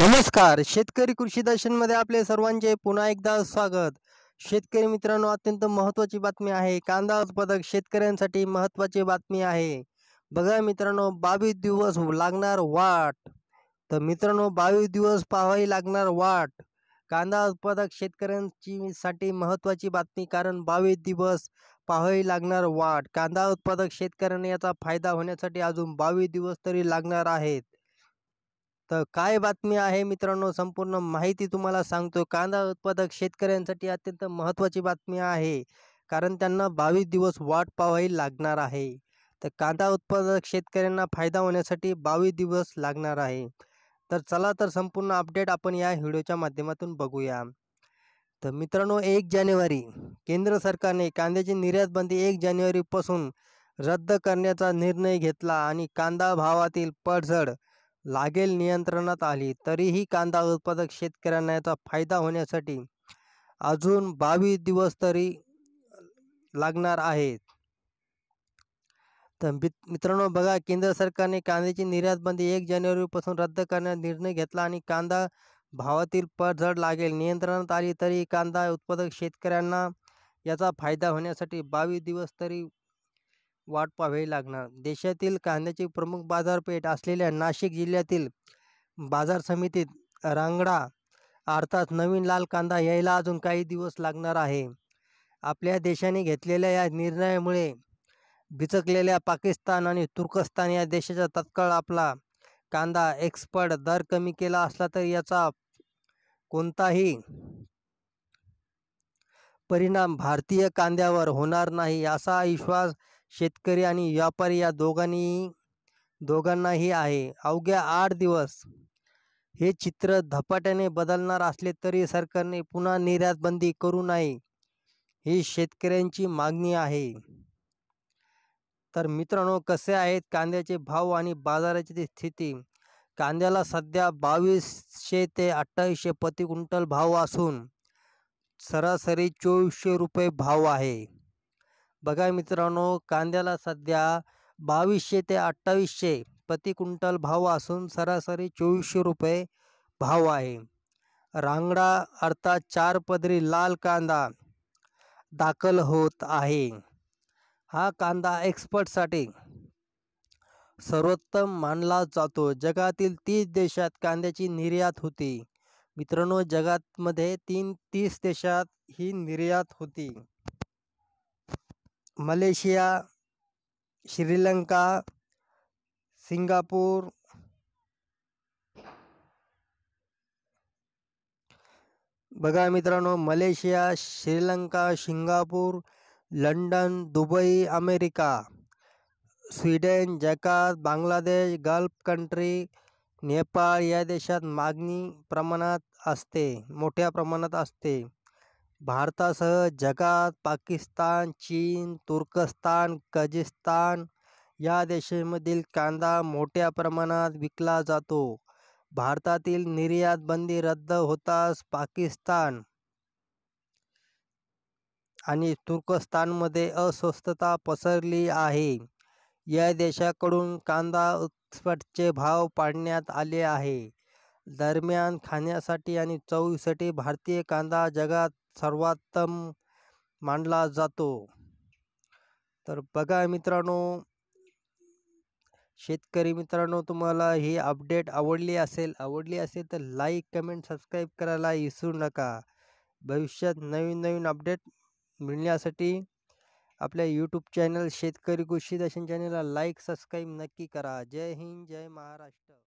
नमस्कार शेतकरी कृषी मध्ये आपले सर्वांचे पुन्हा एकदा स्वागत शेतकरी मित्रांनो अत्यंत महत्त्वाची बातमी आहे कांदा उत्पादक शेतकऱ्यांसाठी महत्त्वाची बातमी आहे बघा मित्रांनो बावीस दिवस लागणार वाट तर मित्रांनो बावीस दिवस पाहावी लागणार वाट कांदा उत्पादक शेतकऱ्यांची साठी महत्त्वाची बातमी कारण बावीस दिवस पाहावी लागणार वाट कांदा उत्पादक शेतकऱ्यांना याचा फायदा होण्यासाठी अजून बावीस दिवस तरी लागणार आहेत तर काय बातमी आहे मित्रांनो संपूर्ण माहिती तुम्हाला सांगतो कांदा उत्पादक शेतकऱ्यांसाठी अत्यंत महत्त्वाची बातमी आहे कारण त्यांना बावीस दिवस वाट पाहावी लागणार आहे तर कांदा उत्पादक शेतकऱ्यांना फायदा होण्यासाठी बावीस दिवस लागणार आहे तर चला तर संपूर्ण अपडेट आपण या व्हिडिओच्या माध्यमातून बघूया तर मित्रांनो एक जानेवारी केंद्र सरकारने कांद्याची निर्यातबंदी एक जानेवारीपासून रद्द करण्याचा निर्णय घेतला आणि कांदा भावातील पडझड लागेल नियंत्रणात आली तरीही कांदा उत्पादक शेतकऱ्यांना याचा फायदा होण्यासाठी अजून बावीस दिवस तरी लागणार आहेत तर मित्रांनो बघा केंद्र सरकारने कांद्याची निर्यातबंदी एक जानेवारीपासून रद्द करण्याचा निर्णय घेतला आणि कांदा भावातील पडझड लागेल नियंत्रणात आली तरी कांदा उत्पादक शेतकऱ्यांना याचा फायदा होण्यासाठी बावीस दिवस तरी वाट पाहावी लागणार देशातील कांद्याची प्रमुख बाजारपेठ असलेल्या नाशिक जिल्ह्यातील बाजार समितीत रांगडा अर्थात नवीन लाल कांदा यायला अजून काही दिवस लागणार आहे आपल्या देशाने घेतलेल्या या निर्णयामुळे बिचकलेल्या पाकिस्तान आणि तुर्कस्तान या देशाचा तत्काळ आपला कांदा एक्सपर्ट दर कमी केला असला तरी याचा कोणताही परिणाम भारतीय कांद्यावर होणार नाही असा विश्वास शेतकरी आणि व्यापारी या दोघांनी दोघांनाही आहे अवघ्या आठ दिवस हे चित्र धपाट्याने बदलणार असले तरी सरकारने पुन्हा निर्यातबंदी करू नये ही शेतकऱ्यांची मागणी आहे तर मित्रांनो कसे आहेत कांद्याचे भाव आणि बाजाराची स्थिती कांद्याला सध्या बावीसशे ते अठ्ठावीसशे प्रति क्विंटल भाव असून सरासरी चोवीसशे रुपये भाव आहे बघा मित्रांनो कांद्याला सध्या बावीसशे ते अठ्ठावीसशे प्रति क्विंटल भाव असून सरासरी चोवीसशे रुपये भाव आहे रांगडा अर्थात चार पदरी लाल कांदा दाखल होत आहे हा कांदा एक्सपर्टसाठी सर्वोत्तम मानला जातो जगातील तीस देशात कांद्याची निर्यात होती मित्रांनो मध्ये तीन तीस देशात ही निर्यात होती मलेशिया श्रीलंका सिंगापूर बघा मित्रांनो Malaysia Sri Lanka Singapore London Dubai America Sweden जकात बांगलादेश गल्फ कंट्री नेपाळ या देशात मागणी प्रमाणात असते मोठ्या प्रमाणात असते भारतासह जगात पाकिस्तान चीन तुर्कस्तान कझिस्तान या देशांमधील कांदा मोठ्या प्रमाणात विकला जातो भारतातील निर्यात बंदी रद्द होताच पाकिस्तान आणि तुर्कस्तानमध्ये अस्वस्थता पसरली आहे या देशाकडून कांदा उत्स्फटचे भाव पाडण्यात आले आहे दरम्यान खाण्यासाठी आणि चवीसाठी भारतीय कांदा जगात सर्वोत्तम मानला जातो तर बघा मित्रांनो शेतकरी मित्रांनो तुम्हाला ही अपडेट आवडली असेल आवडली असेल तर लाईक कमेंट सबस्क्राईब करायला विसरू नका भविष्यात नवीन नवीन अपडेट मिळण्यासाठी आपल्या यूट्यूब चॅनल शेतकरी कृषी दर्शन चॅनलला लाईक सबस्क्राईब नक्की करा जय हिंद जय महाराष्ट्र